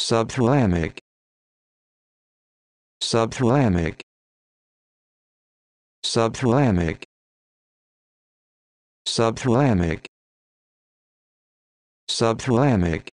subthalamic subthalamic subthalamic subthalamic subthalamic